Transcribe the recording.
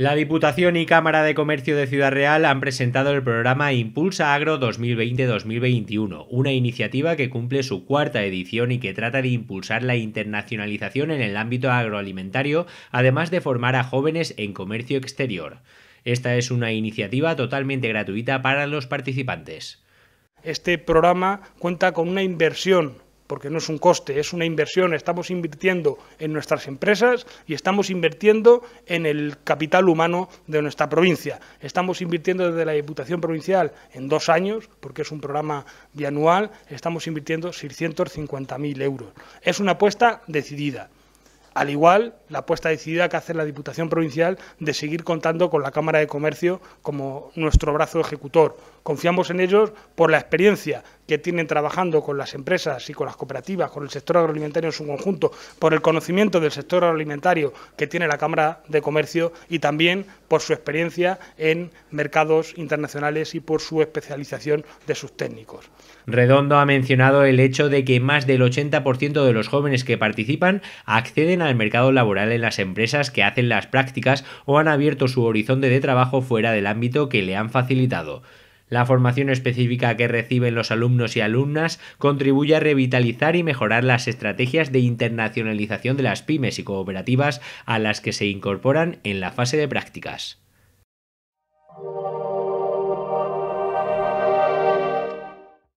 La Diputación y Cámara de Comercio de Ciudad Real han presentado el programa Impulsa Agro 2020-2021, una iniciativa que cumple su cuarta edición y que trata de impulsar la internacionalización en el ámbito agroalimentario, además de formar a jóvenes en comercio exterior. Esta es una iniciativa totalmente gratuita para los participantes. Este programa cuenta con una inversión porque no es un coste, es una inversión, estamos invirtiendo en nuestras empresas y estamos invirtiendo en el capital humano de nuestra provincia. Estamos invirtiendo desde la Diputación Provincial en dos años, porque es un programa bianual, estamos invirtiendo 650.000 euros. Es una apuesta decidida. Al igual, la apuesta decidida que hace la Diputación Provincial de seguir contando con la Cámara de Comercio como nuestro brazo ejecutor. Confiamos en ellos por la experiencia que tienen trabajando con las empresas y con las cooperativas, con el sector agroalimentario en su conjunto, por el conocimiento del sector agroalimentario que tiene la Cámara de Comercio y también por su experiencia en mercados internacionales y por su especialización de sus técnicos. Redondo ha mencionado el hecho de que más del 80% de los jóvenes que participan acceden al mercado laboral en las empresas que hacen las prácticas o han abierto su horizonte de trabajo fuera del ámbito que le han facilitado. La formación específica que reciben los alumnos y alumnas contribuye a revitalizar y mejorar las estrategias de internacionalización de las pymes y cooperativas a las que se incorporan en la fase de prácticas.